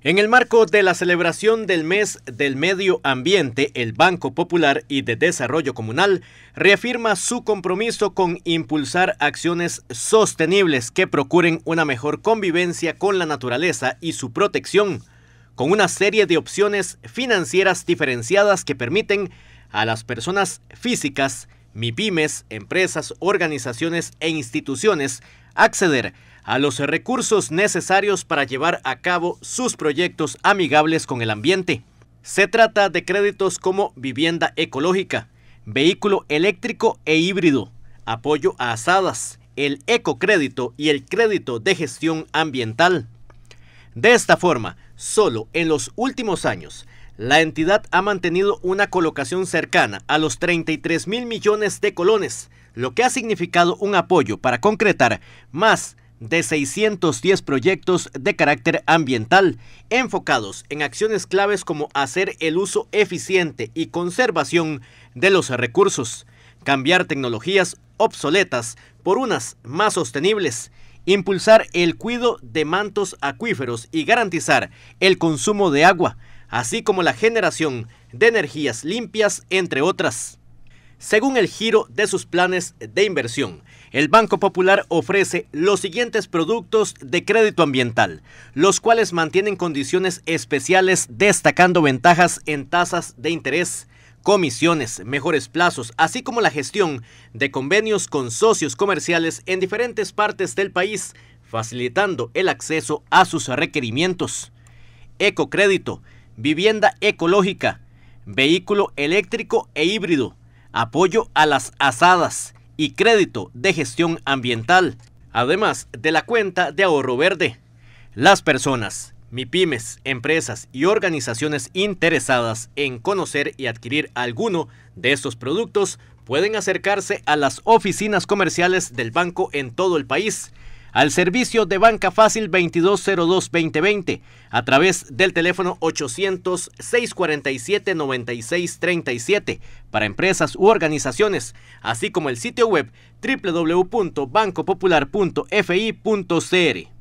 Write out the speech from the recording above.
En el marco de la celebración del mes del medio ambiente, el Banco Popular y de Desarrollo Comunal reafirma su compromiso con impulsar acciones sostenibles que procuren una mejor convivencia con la naturaleza y su protección, con una serie de opciones financieras diferenciadas que permiten a las personas físicas MIPIMES, empresas, organizaciones e instituciones acceder a los recursos necesarios para llevar a cabo sus proyectos amigables con el ambiente. Se trata de créditos como vivienda ecológica, vehículo eléctrico e híbrido, apoyo a asadas, el ecocrédito y el crédito de gestión ambiental. De esta forma, solo en los últimos años la entidad ha mantenido una colocación cercana a los 33 mil millones de colones, lo que ha significado un apoyo para concretar más de 610 proyectos de carácter ambiental enfocados en acciones claves como hacer el uso eficiente y conservación de los recursos, cambiar tecnologías obsoletas por unas más sostenibles, impulsar el cuidado de mantos acuíferos y garantizar el consumo de agua, así como la generación de energías limpias, entre otras. Según el giro de sus planes de inversión, el Banco Popular ofrece los siguientes productos de crédito ambiental, los cuales mantienen condiciones especiales destacando ventajas en tasas de interés, comisiones, mejores plazos, así como la gestión de convenios con socios comerciales en diferentes partes del país, facilitando el acceso a sus requerimientos. Ecocrédito vivienda ecológica, vehículo eléctrico e híbrido, apoyo a las asadas y crédito de gestión ambiental, además de la cuenta de ahorro verde. Las personas, MIPIMES, empresas y organizaciones interesadas en conocer y adquirir alguno de estos productos pueden acercarse a las oficinas comerciales del banco en todo el país al servicio de Banca Fácil 2202-2020 a través del teléfono 800-647-9637 para empresas u organizaciones, así como el sitio web www.bancopopular.fi.cr.